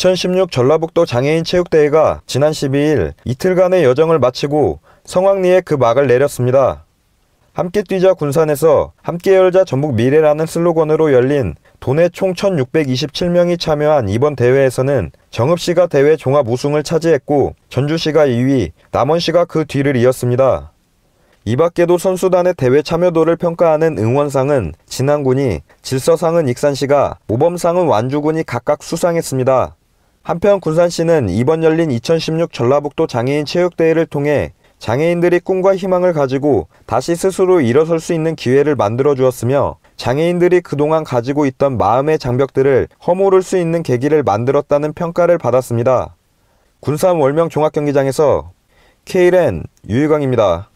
2016 전라북도 장애인 체육대회가 지난 12일 이틀간의 여정을 마치고 성황리에 그 막을 내렸습니다. 함께 뛰자 군산에서 함께 열자 전북 미래라는 슬로건으로 열린 도내 총 1627명이 참여한 이번 대회에서는 정읍시가 대회 종합 우승을 차지했고 전주시가 2위, 남원시가 그 뒤를 이었습니다. 이 밖에도 선수단의 대회 참여도를 평가하는 응원상은 진안군이, 질서상은 익산시가, 모범상은 완주군이 각각 수상했습니다. 한편 군산시는 이번 열린 2016 전라북도 장애인 체육대회를 통해 장애인들이 꿈과 희망을 가지고 다시 스스로 일어설 수 있는 기회를 만들어 주었으며 장애인들이 그동안 가지고 있던 마음의 장벽들을 허물을 수 있는 계기를 만들었다는 평가를 받았습니다. 군산 월명 종합경기장에서 k 렌 유희광입니다.